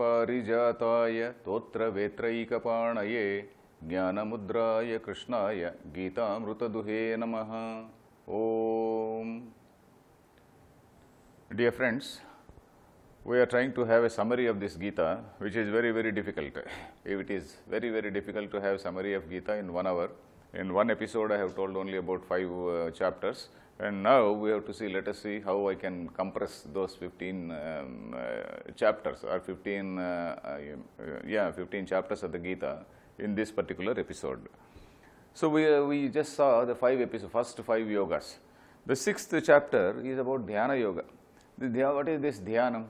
पारिजाताय तोत्रवेत्रैकपाणये ज्ञानमुद्राय कृष्णाय गीतामृतदुहे नमः ॐ Dear friends, we are trying to have a summary of this Gita, which is very, very difficult. It is very, very difficult to have summary of Gita in one hour. In one episode, I have told only about five uh, chapters. And now we have to see, let us see how I can compress those 15 um, uh, chapters or 15, uh, uh, yeah, 15 chapters of the Gita in this particular episode. So we, uh, we just saw the five episodes, first five yogas. The sixth chapter is about dhyana yoga. The, what is this dhyanam?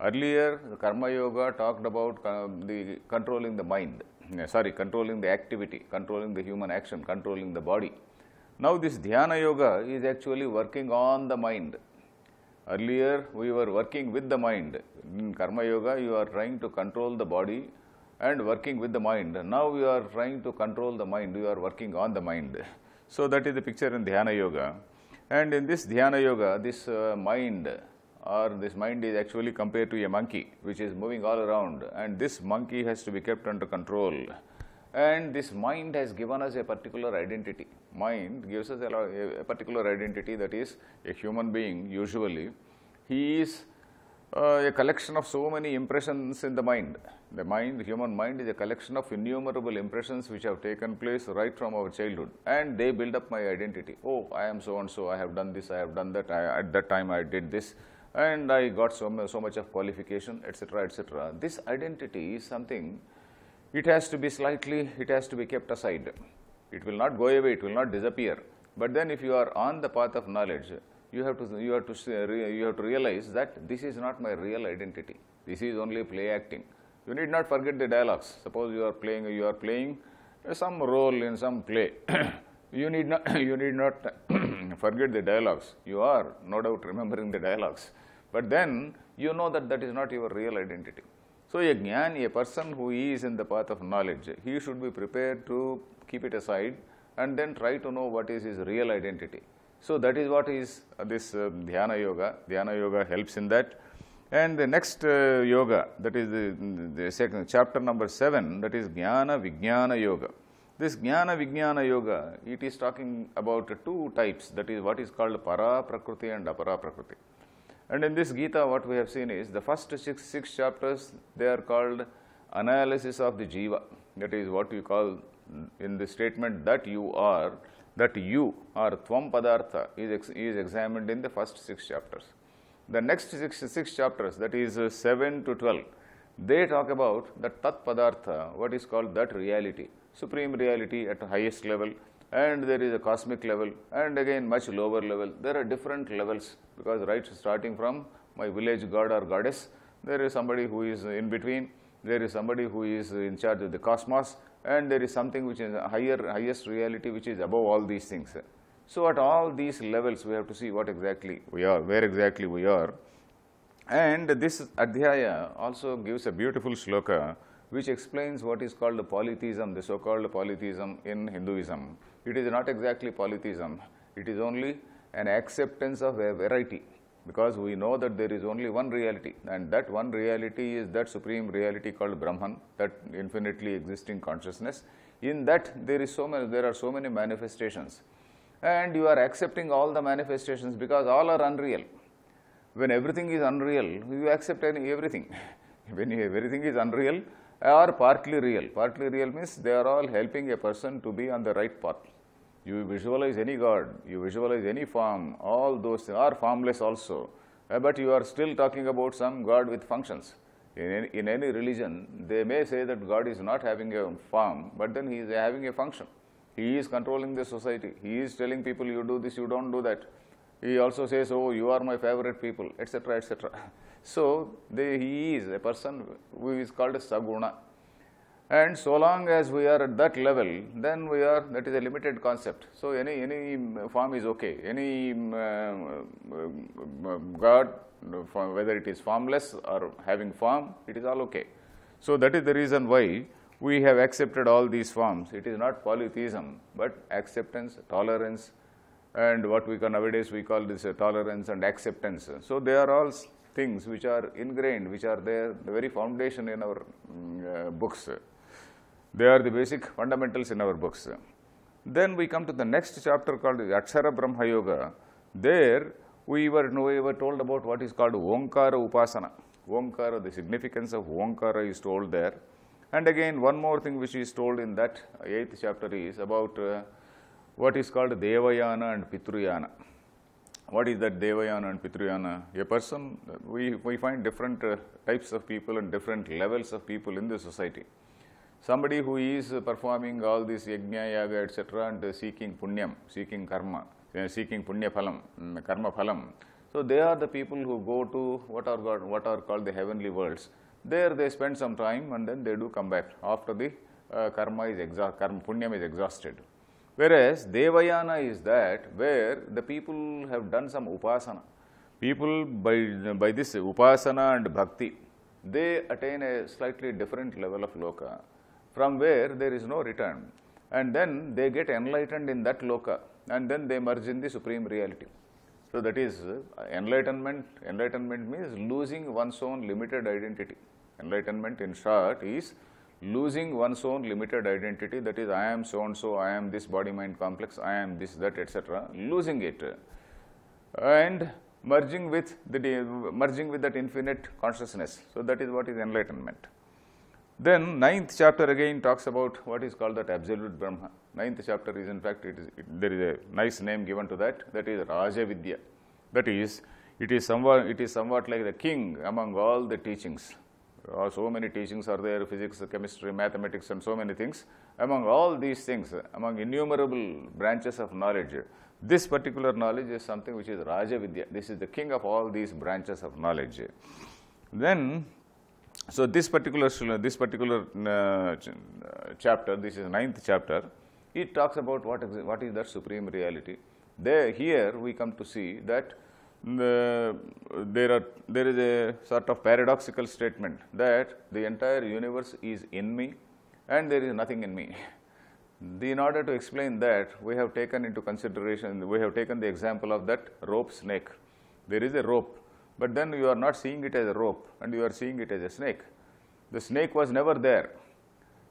Earlier, the karma yoga talked about uh, the controlling the mind, uh, sorry, controlling the activity, controlling the human action, controlling the body. Now this Dhyana Yoga is actually working on the mind. Earlier we were working with the mind. In Karma Yoga you are trying to control the body and working with the mind. Now you are trying to control the mind, you are working on the mind. So that is the picture in Dhyana Yoga. And in this Dhyana Yoga, this uh, mind or this mind is actually compared to a monkey which is moving all around and this monkey has to be kept under control. And this mind has given us a particular identity. Mind gives us a, a particular identity that is a human being usually. He is uh, a collection of so many impressions in the mind. The mind, the human mind is a collection of innumerable impressions which have taken place right from our childhood and they build up my identity. Oh, I am so and so, I have done this, I have done that, I, at that time I did this and I got so, so much of qualification, etc., etc. This identity is something it has to be slightly, it has to be kept aside. It will not go away, it will not disappear. But then if you are on the path of knowledge, you have to, you have to, you have to realize that this is not my real identity. This is only play acting. You need not forget the dialogues. Suppose you are playing, you are playing some role in some play. you need not, you need not forget the dialogues. You are no doubt remembering the dialogues. But then you know that that is not your real identity. So, a jnani, a person who is in the path of knowledge, he should be prepared to keep it aside and then try to know what is his real identity. So, that is what is uh, this uh, dhyana yoga. Dhyana yoga helps in that. And the next uh, yoga, that is the, the, second chapter number 7, that is Jnana Vijnana Yoga. This Jnana Vijnana Yoga, it is talking about two types, that is what is called Para Prakriti and Apara Prakriti. And in this Gita, what we have seen is the first six, six chapters, they are called analysis of the jiva. That is what we call in the statement that you are, that you or tvam padartha is, ex, is examined in the first six chapters. The next six, six chapters, that is uh, 7 to 12, they talk about the tat padartha, what is called that reality, supreme reality at highest level, and there is a cosmic level and again much lower level. There are different levels because right starting from my village god or goddess, there is somebody who is in between, there is somebody who is in charge of the cosmos and there is something which is higher, highest reality which is above all these things. So, at all these levels we have to see what exactly we are, where exactly we are. And this adhyaya also gives a beautiful sloka which explains what is called the polytheism, the so-called polytheism in Hinduism it is not exactly polytheism. It is only an acceptance of a variety because we know that there is only one reality and that one reality is that supreme reality called Brahman, that infinitely existing consciousness. In that there is so many, there are so many manifestations and you are accepting all the manifestations because all are unreal. When everything is unreal, you accept any, everything. when everything is unreal or partly real, partly real means they are all helping a person to be on the right path. You visualize any god, you visualize any form, all those are formless also. Uh, but you are still talking about some god with functions. In any, in any religion, they may say that God is not having a form, but then he is having a function. He is controlling the society. He is telling people, you do this, you don't do that. He also says, oh, you are my favorite people, etc., etc. So, they, he is a person who is called a saguna and so long as we are at that level then we are that is a limited concept so any any form is okay any um, uh, um, god whether it is formless or having form it is all okay so that is the reason why we have accepted all these forms it is not polytheism but acceptance tolerance and what we can nowadays we call this tolerance and acceptance so they are all things which are ingrained, which are there, the very foundation in our um, uh, books. They are the basic fundamentals in our books. Then we come to the next chapter called Akshara Brahma Yoga. There we were, we were told about what is called Omkara Upasana. Omkara, the significance of Omkara is told there. And again, one more thing which is told in that eighth chapter is about uh, what is called Devayana and Pitruyana. What is that Devayana and Pitruyana? A person, we, we find different uh, types of people and different levels of people in the society somebody who is performing all this yajna, yaga, etc. and seeking punyam, seeking karma, seeking punya phalam, mm, karma phalam. So they are the people who go to what are, God, what are called the heavenly worlds. There they spend some time and then they do come back after the uh, karma is exhausted, punyam is exhausted. Whereas Devayana is that where the people have done some upasana. People by, by this upasana and bhakti, they attain a slightly different level of loka from where there is no return. And then they get enlightened in that loka and then they merge in the supreme reality. So that is uh, enlightenment. Enlightenment means losing one's own limited identity. Enlightenment in short is losing one's own limited identity that is I am so and so, I am this body mind complex, I am this that etc. losing it and merging with the merging with that infinite consciousness. So that is what is enlightenment. Then ninth chapter again talks about what is called that absolute Brahma. Ninth chapter is in fact, it is, it, there is a nice name given to that, that is Raja Vidya. That is, it is somewhat, it is somewhat like the king among all the teachings. Uh, so many teachings are there, physics, chemistry, mathematics and so many things. Among all these things, among innumerable branches of knowledge, this particular knowledge is something which is Raja Vidya. This is the king of all these branches of knowledge. Then so, this particular this particular uh, uh, chapter, this is ninth chapter, it talks about what is, what is that supreme reality. There, here we come to see that the, uh, there are there is a sort of paradoxical statement that the entire universe is in me and there is nothing in me. in order to explain that, we have taken into consideration, we have taken the example of that rope snake. There is a rope but then you are not seeing it as a rope and you are seeing it as a snake. The snake was never there.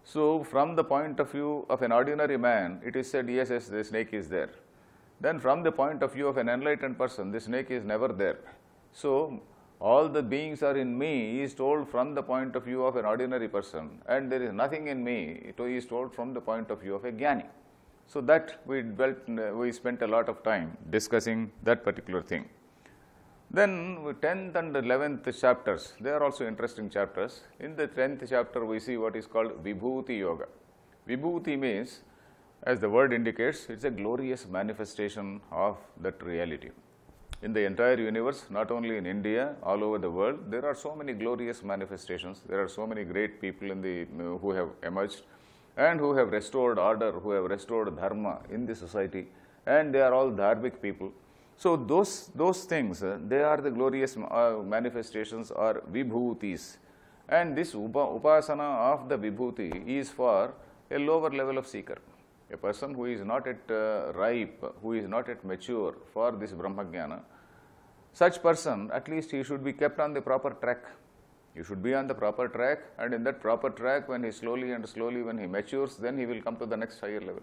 So from the point of view of an ordinary man, it is said, yes, yes, the snake is there. Then from the point of view of an enlightened person, the snake is never there. So all the beings are in me is told from the point of view of an ordinary person and there is nothing in me, is told from the point of view of a jnani. So that we, dwelt, we spent a lot of time discussing that particular thing. Then 10th and 11th chapters, they are also interesting chapters. In the 10th chapter, we see what is called Vibhuti Yoga. Vibhuti means, as the word indicates, it's a glorious manifestation of that reality. In the entire universe, not only in India, all over the world, there are so many glorious manifestations. There are so many great people in the, uh, who have emerged and who have restored order, who have restored dharma in the society and they are all dharmic people so those, those things, uh, they are the glorious uh, manifestations or vibhutis. And this upa, upasana of the vibhuti is for a lower level of seeker. A person who is not at uh, ripe, who is not at mature for this brahmajnana, such person at least he should be kept on the proper track. He should be on the proper track and in that proper track when he slowly and slowly when he matures, then he will come to the next higher level.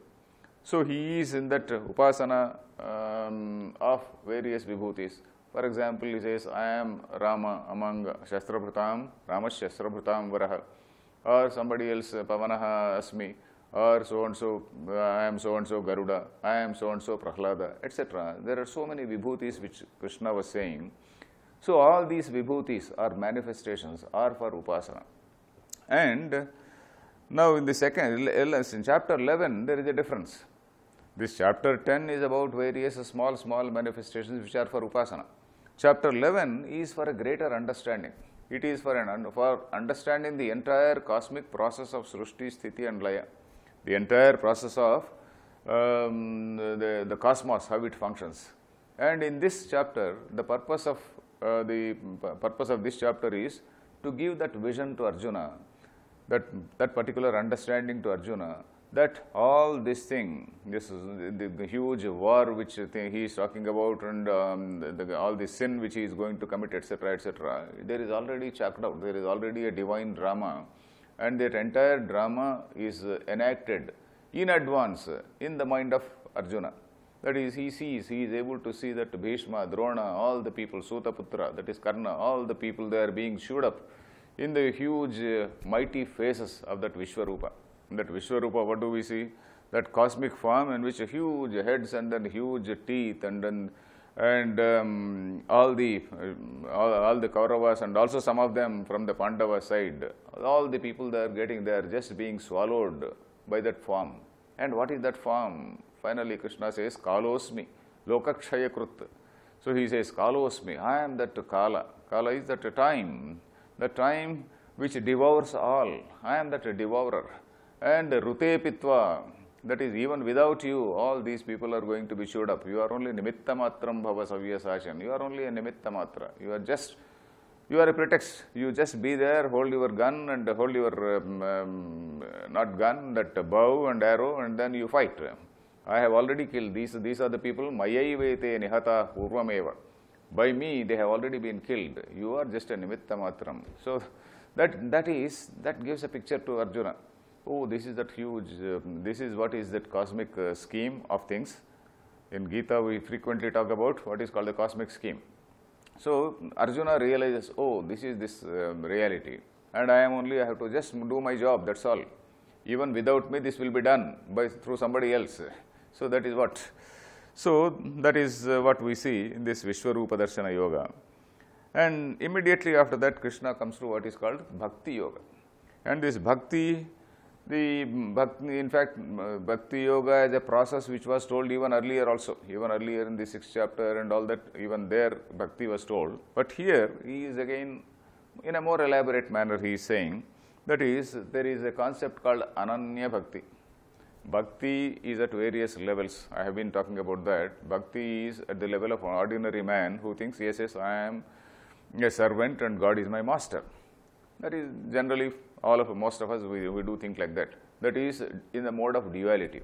So he is in that uh, upasana um, of various vibhutis. For example, he says, I am Rama among Shastrabhutam, Rama Shastrabhutam Varaha. Or somebody else, uh, Pavanaha Asmi, or so and so, I am so and so Garuda, I am so and so Prahlada, etc. There are so many vibhutis which Krishna was saying. So all these vibhutis are manifestations are for upasana. And now in the second, in chapter 11, there is a difference. This chapter 10 is about various small, small manifestations which are for upasana. Chapter 11 is for a greater understanding. It is for, an, for understanding the entire cosmic process of Srushti, Sthiti and Laya, the entire process of um, the, the cosmos, how it functions. And in this chapter, the purpose of uh, the purpose of this chapter is to give that vision to Arjuna, that, that particular understanding to Arjuna that all this thing, this the, the, huge war which he is talking about and um, the, the, all the sin which he is going to commit, etc., etc., there is already chalked out. There is already a divine drama, and that entire drama is enacted in advance in the mind of Arjuna. That is, he sees, he is able to see that Bhishma, Drona, all the people, Sutaputra, that is Karna, all the people they are being shooed up in the huge, uh, mighty faces of that Vishwarupa that Vishwarupa, what do we see? That cosmic form in which huge heads and then huge teeth and then and um, all the um, all, all, the Kauravas and also some of them from the Pandava side, all the people they are getting they are just being swallowed by that form. And what is that form? Finally, Krishna says, Kalosmi, krut. So he says, Kalosmi, I am that Kala. Kala is that time, the time which devours all. I am that devourer and Rute Pitva, that is even without you, all these people are going to be showed up. You are only nimitta matram bhava savyasachan. You are only a nimitta matra. You are just, you are a pretext. You just be there, hold your gun and hold your, um, um, not gun, that bow and arrow and then you fight. I have already killed these, these are the people, mayai nihata purvameva. By me, they have already been killed. You are just a nimitta matram. So, that, that is, that gives a picture to Arjuna oh, this is that huge, uh, this is what is that cosmic uh, scheme of things. In Gita, we frequently talk about what is called the cosmic scheme. So, Arjuna realizes, oh, this is this um, reality and I am only, I have to just do my job, that's all. Even without me, this will be done by through somebody else. So, that is what. So, that is uh, what we see in this Vishwarupa Darshana Yoga. And immediately after that, Krishna comes to what is called Bhakti Yoga. And this Bhakti the bhakti, in fact, uh, bhakti yoga is a process which was told even earlier also, even earlier in the sixth chapter and all that, even there bhakti was told. But here he is again in a more elaborate manner he is saying, that is, there is a concept called ananya bhakti. Bhakti is at various levels. I have been talking about that. Bhakti is at the level of an ordinary man who thinks, yes, yes, I am a servant and God is my master. That is generally all of most of us we, we do think like that that is in the mode of duality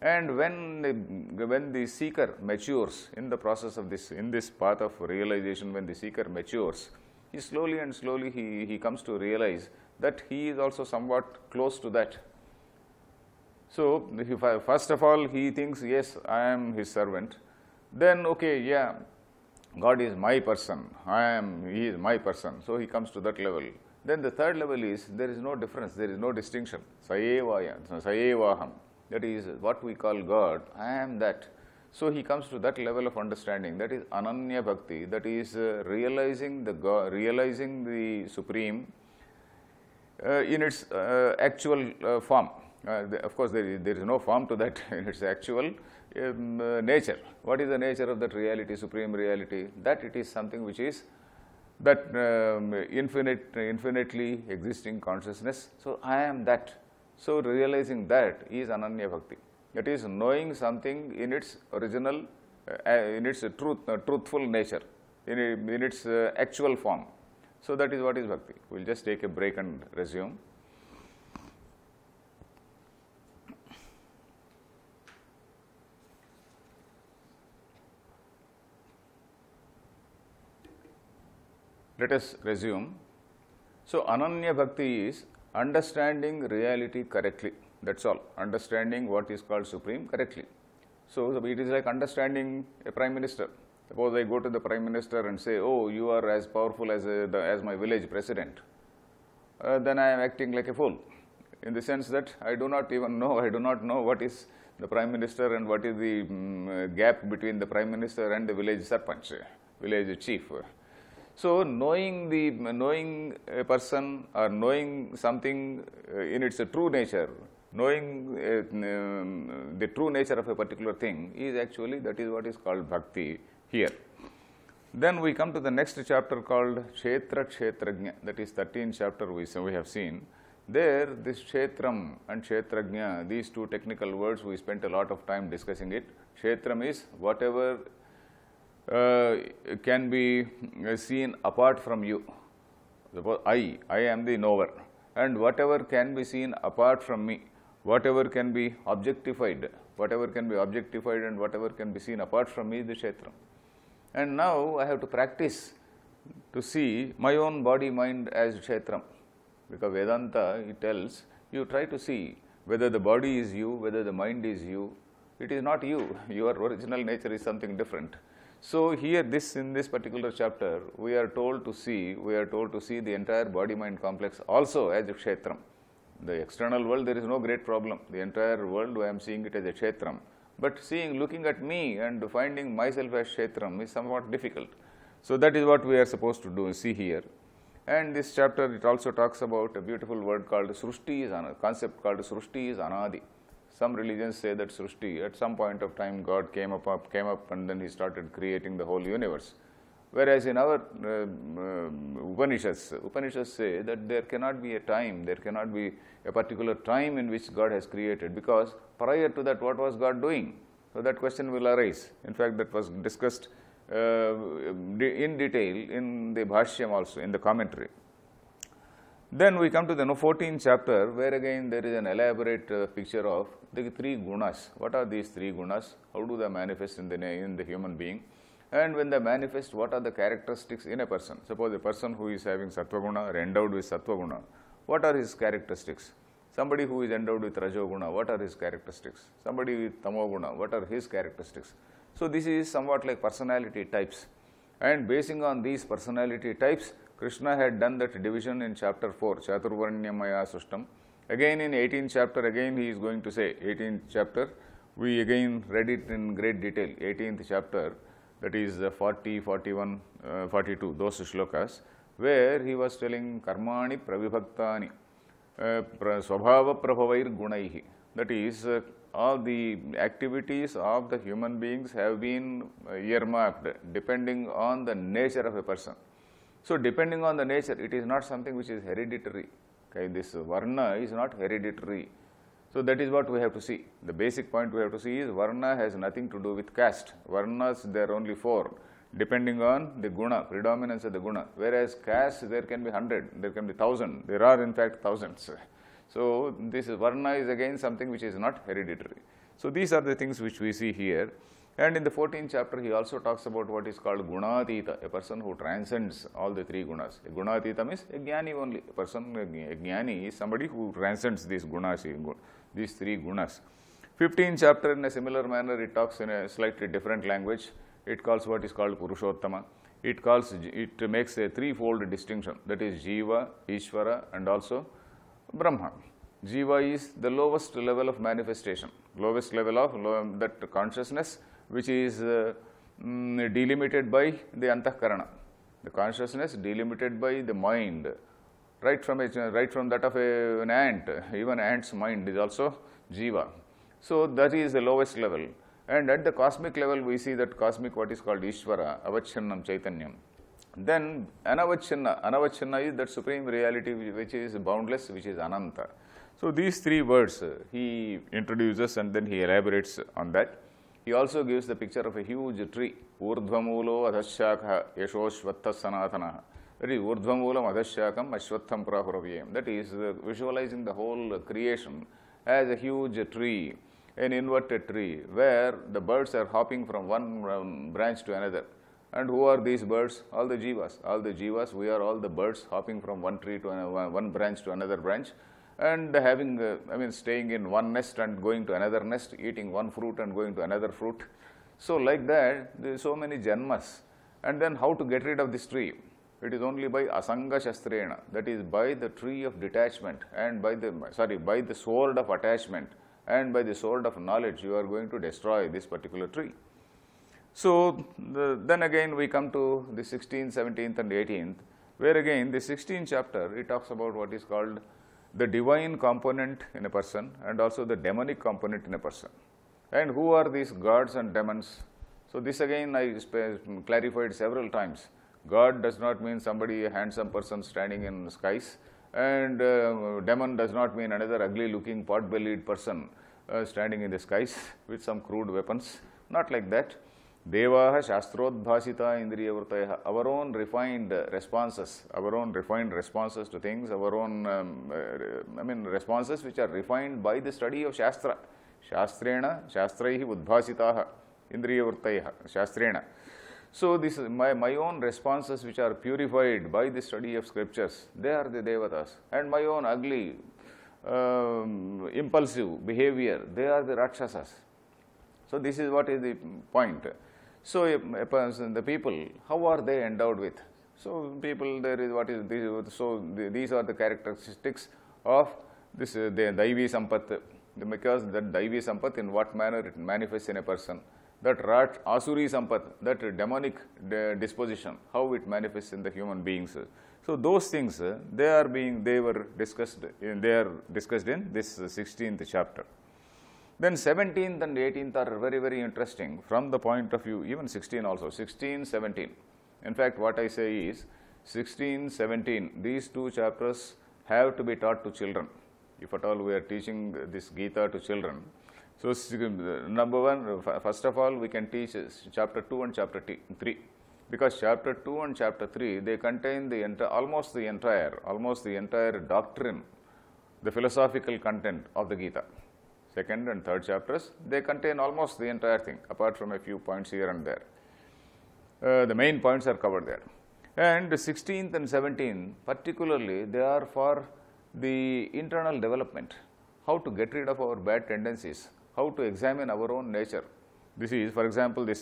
and when the, when the seeker matures in the process of this in this path of realization when the seeker matures he slowly and slowly he, he comes to realize that he is also somewhat close to that so if I, first of all he thinks yes i am his servant then okay yeah god is my person i am he is my person so he comes to that level then the third level is there is no difference, there is no distinction. Sayevaya, Sayevaham. That is what we call God. I am that. So he comes to that level of understanding. That is ananya bhakti. That is uh, realizing the God, realizing the supreme uh, in its uh, actual uh, form. Uh, the, of course, there is, there is no form to that in its actual um, uh, nature. What is the nature of that reality, supreme reality? That it is something which is that um, infinite, infinitely existing consciousness. So, I am that. So, realizing that is Ananya Bhakti. That is knowing something in its original, uh, uh in its truth, uh, truthful nature, in, in its uh, actual form. So, that is what is Bhakti. We will just take a break and resume. Let us resume. So, Ananya Bhakti is understanding reality correctly. That's all. Understanding what is called supreme correctly. So, it is like understanding a prime minister. Suppose I go to the prime minister and say, oh, you are as powerful as, a, uh, the, as my village president. Uh, then I am acting like a fool in the sense that I do not even know, I do not know what is the prime minister and what is the um, gap between the prime minister and the village sarpanch, village chief. So knowing the knowing a person or knowing something uh, in its true nature, knowing uh, um, the true nature of a particular thing is actually that is what is called bhakti here. Then we come to the next chapter called Kshetra Kshetrajna, that is 13th chapter we, we have seen. There, this Kshetram and Kshetrajna, these two technical words, we spent a lot of time discussing it. Kshetram is whatever uh, can be uh, seen apart from you. Suppose I, I am the knower and whatever can be seen apart from me, whatever can be objectified, whatever can be objectified and whatever can be seen apart from me is the kshetra. And now I have to practice to see my own body mind as kshetram because Vedanta it tells you try to see whether the body is you, whether the mind is you, it is not you, your original nature is something different. So here this in this particular chapter we are told to see we are told to see the entire body mind complex also as a kshetram. The external world there is no great problem. The entire world I am seeing it as a kshetram. But seeing looking at me and finding myself as kshetram is somewhat difficult. So that is what we are supposed to do see here. And this chapter it also talks about a beautiful word called Srushti is a concept called Srushti is Anadi. Some religions say that Srushti, at some point of time, God came up, up came up and then he started creating the whole universe. Whereas in our uh, uh, Upanishads, Upanishads say that there cannot be a time, there cannot be a particular time in which God has created because prior to that, what was God doing? So that question will arise. In fact, that was discussed uh, in detail in the Bhashyam also, in the commentary. Then we come to the 14th chapter where again there is an elaborate uh, picture of the three gunas. What are these three gunas? How do they manifest in the, in the human being? And when they manifest, what are the characteristics in a person? Suppose a person who is having sattva guna or endowed with sattva guna, what are his characteristics? Somebody who is endowed with rajoguna, what are his characteristics? Somebody with tamoguna, what are his characteristics? So this is somewhat like personality types. And basing on these personality types, Krishna had done that division in chapter 4, Chaturvarnyamaya Sustam. Again in 18th chapter, again he is going to say, 18th chapter, we again read it in great detail, 18th chapter, that is uh, 40, 41, uh, 42, those shlokas, where he was telling karmani pravibhaktani, uh, prabhavair gunaihi, that is uh, all the activities of the human beings have been uh, earmarked depending on the nature of a person. So, depending on the nature, it is not something which is hereditary. Okay, this varna is not hereditary. So, that is what we have to see. The basic point we have to see is varna has nothing to do with caste. Varnas, there are only four, depending on the guna, predominance of the guna. Whereas caste, there can be hundred, there can be thousand. There are in fact thousands. So, this varna is again something which is not hereditary. So, these are the things which we see here. And in the 14th chapter, he also talks about what is called Gunatita, a person who transcends all the three gunas. A Gunatita means a jnani only. A person, a jnani is somebody who transcends these gunas, these three gunas. 15th chapter, in a similar manner, it talks in a slightly different language. It calls what is called Purushottama. It calls, it makes a threefold distinction that is Jiva, Ishvara, and also Brahma. Jiva is the lowest level of manifestation, lowest level of that consciousness which is uh, mm, delimited by the antahkarana, the consciousness delimited by the mind, right from, a, right from that of a, an ant, even ant's mind is also jiva. So, that is the lowest level and at the cosmic level we see that cosmic what is called Ishvara, Avachannam, Chaitanyam. Then Anavachanna, Anavachanna is that supreme reality which is boundless, which is Ananta. So, these three words he introduces and then he elaborates on that. He also gives the picture of a huge tree, Urdhvamulo Adhashakha Yashoshvatta Sanatanaha. That is Urdhvamulam Adhashakam Ashvattham Prahuraviyam. That is uh, visualizing the whole uh, creation as a huge tree, an inverted tree, where the birds are hopping from one um, branch to another. And who are these birds? All the jivas. All the jivas, we are all the birds hopping from one tree to another, one branch to another branch and having, uh, I mean, staying in one nest and going to another nest, eating one fruit and going to another fruit. So, like that, there are so many janmas. And then how to get rid of this tree? It is only by asanga shastrena, that is by the tree of detachment and by the, sorry, by the sword of attachment and by the sword of knowledge, you are going to destroy this particular tree. So, the, then again we come to the 16th, 17th and 18th, where again the 16th chapter, it talks about what is called the divine component in a person and also the demonic component in a person. And who are these gods and demons? So this again I clarified several times. God does not mean somebody, a handsome person standing in skies and uh, demon does not mean another ugly looking pot-bellied person uh, standing in the skies with some crude weapons. Not like that. देवा शास्त्रोद्भासीता इंद्रियवृत our own refined response our own refined response to things our own I mean response which are refined by the study of shastra शास्त्रेण शास्त्र उद्भासीता इंद्रियवृत शास्त्रेण so this my my own response which are purified by the study of scriptures they are the devata and my own ugly impulsive behaviour they are the rakshasas so this is what is the point So, the people, how are they endowed with? So, people, there is what is this, so these are the characteristics of this uh, the Daivi Sampath, because that Daivi Sampath in what manner it manifests in a person, that Rat Asuri Sampath, that demonic disposition, how it manifests in the human beings. So, those things, uh, they are being, they were discussed, in, they are discussed in this 16th chapter. Then 17th and 18th are very, very interesting from the point of view, even 16 also, 16, 17. In fact, what I say is 16, 17, these two chapters have to be taught to children, if at all we are teaching this Gita to children. So, number one, first of all, we can teach chapter 2 and chapter 3 because chapter 2 and chapter 3 they contain the entire almost the entire almost the entire doctrine the philosophical content of the gita second and third chapters, they contain almost the entire thing apart from a few points here and there. Uh, the main points are covered there. And 16th and 17th particularly they are for the internal development, how to get rid of our bad tendencies, how to examine our own nature. This is for example, the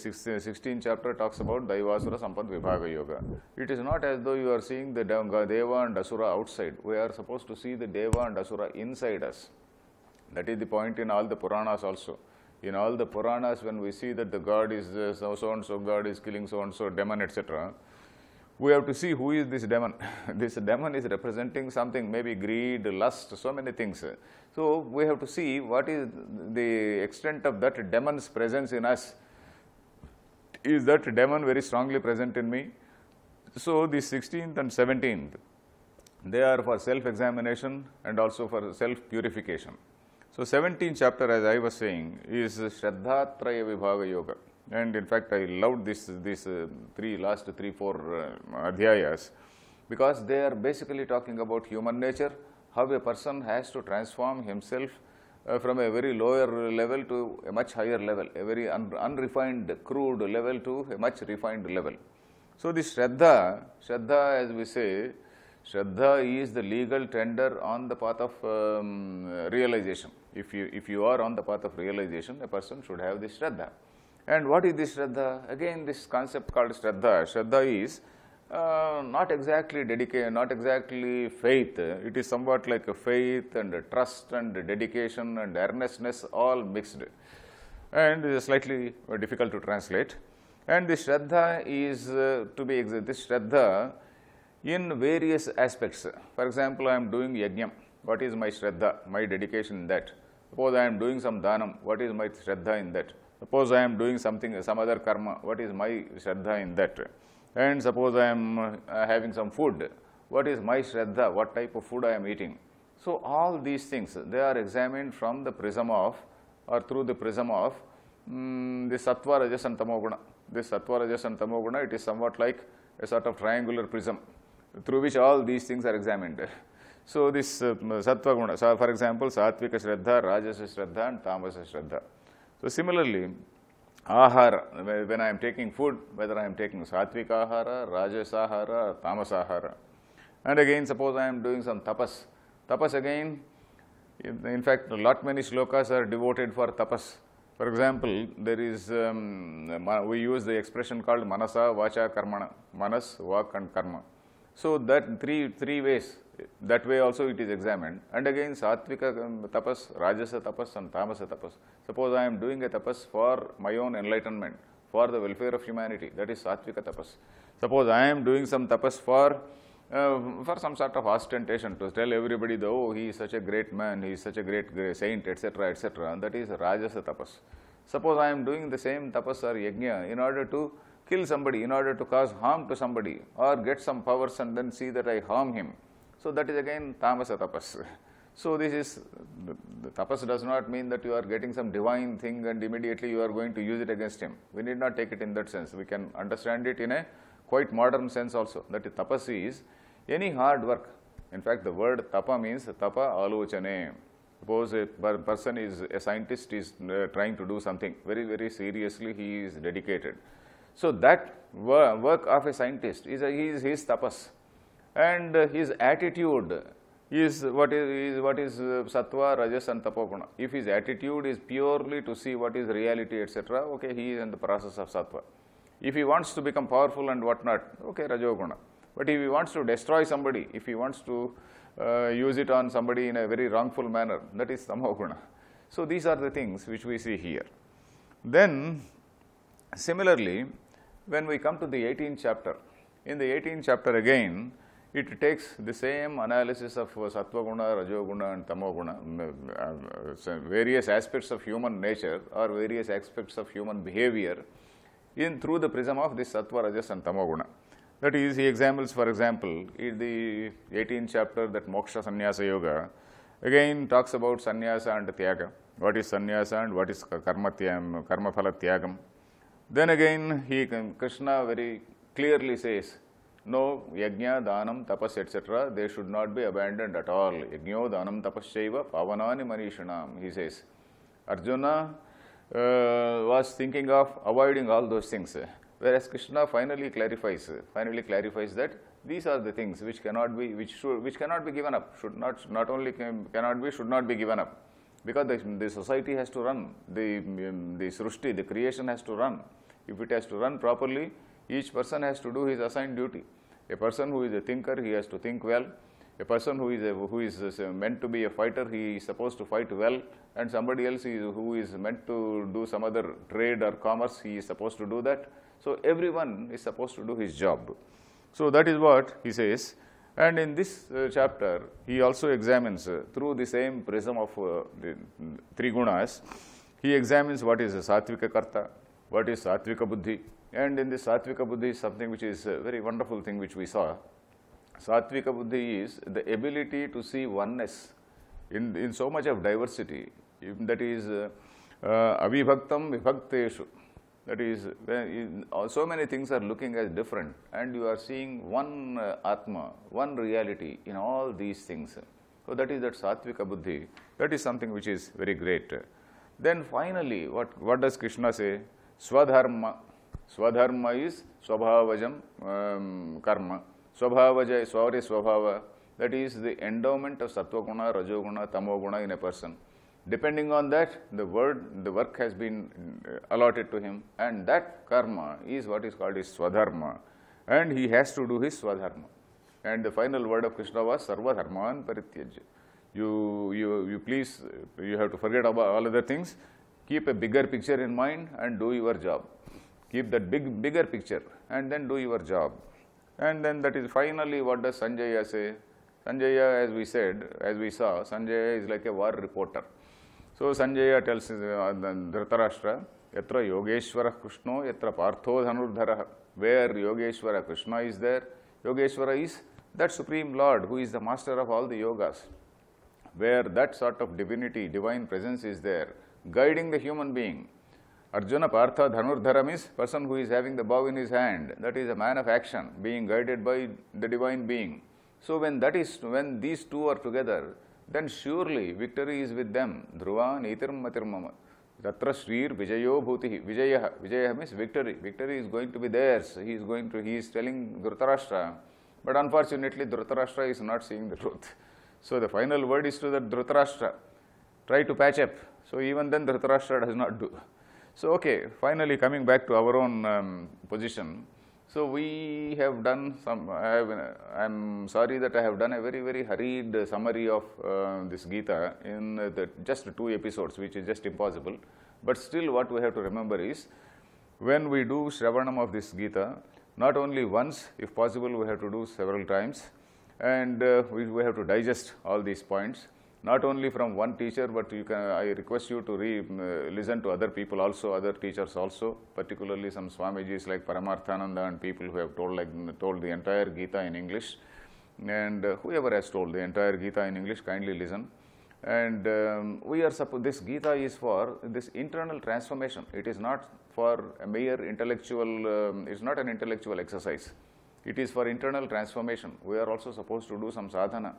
16th chapter talks about Daivasura Sampad Vibhaga Yoga. It is not as though you are seeing the Deva and Asura outside, we are supposed to see the Deva and Asura inside us. That is the point in all the Puranas also. In all the Puranas, when we see that the god is uh, so and so, god is killing so and so, demon, etc., we have to see who is this demon. this demon is representing something, maybe greed, lust, so many things. So we have to see what is the extent of that demon's presence in us. Is that demon very strongly present in me? So the 16th and 17th, they are for self-examination and also for self-purification. So, 17th chapter as I was saying is Shraddhatraya Vibhaga Yoga and in fact I loved this, this uh, three last three four uh, adhyayas because they are basically talking about human nature, how a person has to transform himself uh, from a very lower level to a much higher level, a very un unrefined crude level to a much refined level. So, this Shraddha, Shraddha as we say, Shraddha is the legal tender on the path of um, realization. If you, if you are on the path of realization, a person should have this Shraddha. And what is this Shraddha? Again, this concept called Shraddha. Shraddha is uh, not exactly dedicated, not exactly faith. It is somewhat like a faith and a trust and dedication and earnestness all mixed. And it is slightly uh, difficult to translate. And this Shraddha is uh, to be exact, this Shraddha in various aspects. For example, I am doing Yajnam. What is my Shraddha, my dedication in that? Suppose I am doing some dhanam, what is my shraddha in that? Suppose I am doing something, some other karma, what is my shraddha in that? And suppose I am uh, having some food, what is my shraddha, what type of food I am eating? So all these things, they are examined from the prism of or through the prism of um, mm, the sattva, rajas and tamoguna. This sattva, rajas and tamoguna, it is somewhat like a sort of triangular prism through which all these things are examined. So this uh, um, sattva guna, so for example, satvika shraddha, rajasa shraddha and tamasa shraddha. So similarly, ahara, when I am taking food, whether I am taking satvika ahara, rajasa ahara or tamasa ahara. And again, suppose I am doing some tapas. Tapas again, in fact, a lot many shlokas are devoted for tapas. For example, there is, um, we use the expression called manasa, vacha, karmana, manas, vak and karma. So that three, three ways, that way also it is examined. And again sattvika um, tapas, rajasa tapas and tamasa tapas. Suppose I am doing a tapas for my own enlightenment, for the welfare of humanity, that is sattvika tapas. Suppose I am doing some tapas for uh, for some sort of ostentation to tell everybody, that, oh, he is such a great man, he is such a great saint, etc., etc. And that is rajasa tapas. Suppose I am doing the same tapas or yajna in order to kill somebody, in order to cause harm to somebody, or get some powers and then see that I harm him. So that is again tamasa tapas. So this is, the, tapas does not mean that you are getting some divine thing and immediately you are going to use it against him. We need not take it in that sense. We can understand it in a quite modern sense also. That tapas is any hard work. In fact, the word tapa means tapa alochane. Suppose a person is a scientist is uh, trying to do something very, very seriously, he is dedicated. So that work of a scientist is, a, is his tapas and his attitude is what is, is what is uh, sattva, rajas and tapoguna. If his attitude is purely to see what is reality etc., okay, he is in the process of sattva. If he wants to become powerful and whatnot, okay, rajoguna. But if he wants to destroy somebody, if he wants to uh, use it on somebody in a very wrongful manner, that is tamoguna. So these are the things which we see here. Then similarly, when we come to the 18th chapter, in the 18th chapter again, it takes the same analysis of sattva-guna, rajoguna and tamoguna, mm, mm, uh, uh, various aspects of human nature or various aspects of human behavior in through the prism of this sattva, rajas and tamoguna. That is, he for example, in the 18th chapter that Moksha Sannyasa Yoga, again talks about sannyasa and tyaga. What is sannyasa and what is karma, thyam, karma phala tyagam. Then again, he Krishna very clearly says no, yagna, dhanam, tapas, etc. They should not be abandoned at all. Yajna, dhanam, tapaschaiva, pavanani manishanam, he says. Arjuna uh, was thinking of avoiding all those things. Whereas Krishna finally clarifies, finally clarifies that these are the things which cannot be, which should, which cannot be given up, should not, not only can, cannot be, should not be given up. Because the, the society has to run, the, um, the srushti, the creation has to run. If it has to run properly, each person has to do his assigned duty. A person who is a thinker, he has to think well. A person who is, a, who is meant to be a fighter, he is supposed to fight well. And somebody else is, who is meant to do some other trade or commerce, he is supposed to do that. So everyone is supposed to do his job. So that is what he says. And in this uh, chapter, he also examines uh, through the same prism of uh, the three gunas, he examines what is a sattvika karta, what is sattvika buddhi, and in the Satvikabuddhi, Buddhi is something which is a very wonderful thing which we saw. Satvikabuddhi Buddhi is the ability to see oneness in, in so much of diversity. That is uh, uh, vibhakteshu. That is, uh, so many things are looking as different and you are seeing one uh, Atma, one reality in all these things. So that is that Satvikabuddhi. Buddhi. That is something which is very great. Then finally, what, what does Krishna say? Swadharma Swadharma is Swabhavajam um, karma. Swabhavaja is what is Swabhava? That is the endowment of Sattvaguna, Rajoguna, Tamoguna in a person. Depending on that, the word, the work has been uh, allotted to him and that karma is what is called his Swadharma and he has to do his Swadharma. And the final word of Krishna was sarvadharman Dharman Parityaj. You, you, you please, you have to forget about all other things, keep a bigger picture in mind and do your job keep that big, bigger picture and then do your job. And then that is finally what does Sanjaya say? Sanjaya, as we said, as we saw, Sanjaya is like a war reporter. So Sanjaya tells uh, Dhritarashtra, Yatra Yogeshwara Krishna, Yatra Partho Dhanurdhara, where Yogeshwara Krishna is there, Yogeshwara is that Supreme Lord who is the master of all the yogas. Where that sort of divinity, divine presence is there, guiding the human being, Arjuna Partha Dhanurdharam is person who is having the bow in his hand. That is a man of action, being guided by the divine being. So when that is, when these two are together, then surely victory is with them. Dhruva Nitirm Matirmama. Tatra Srir Vijayo Bhutihi. Vijaya. Vijaya means victory. Victory is going to be theirs. He is going to, he is telling Dhritarashtra. But unfortunately, Dhritarashtra is not seeing the truth. So the final word is to the Dhritarashtra. Try to patch up. So even then Dhritarashtra does not do. So, okay, finally coming back to our own um, position. So, we have done some, I am sorry that I have done a very, very hurried summary of uh, this Gita in the just two episodes, which is just impossible. But still what we have to remember is, when we do Shravanam of this Gita, not only once, if possible, we have to do several times and uh, we, we have to digest all these points not only from one teacher, but you can, I request you to re, uh, listen to other people also, other teachers also, particularly some Swamijis like Paramarthananda and people who have told, like, mm, told the entire Gita in English. And uh, whoever has told the entire Gita in English, kindly listen. And um, we are supposed. this Gita is for this internal transformation. It is not for a mere intellectual, um, it's not an intellectual exercise. It is for internal transformation. We are also supposed to do some sadhana.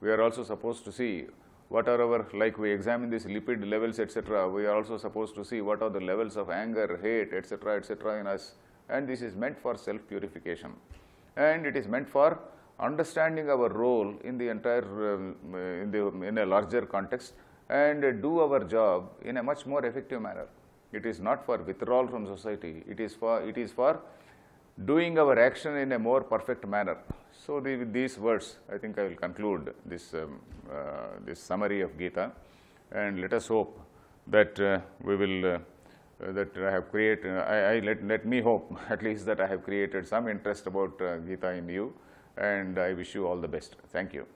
We are also supposed to see what are our, like we examine these lipid levels, etc., we are also supposed to see what are the levels of anger, hate, etc., etc. in us. And this is meant for self-purification. And it is meant for understanding our role in the entire, um, in, the, in a larger context and do our job in a much more effective manner. It is not for withdrawal from society, it is for, it is for doing our action in a more perfect manner. So the, with these words, I think I will conclude this, um, uh, this summary of Gita and let us hope that uh, we will, uh, uh that I have created, uh, I, I, let, let me hope at least that I have created some interest about uh, Gita in you and I wish you all the best. Thank you.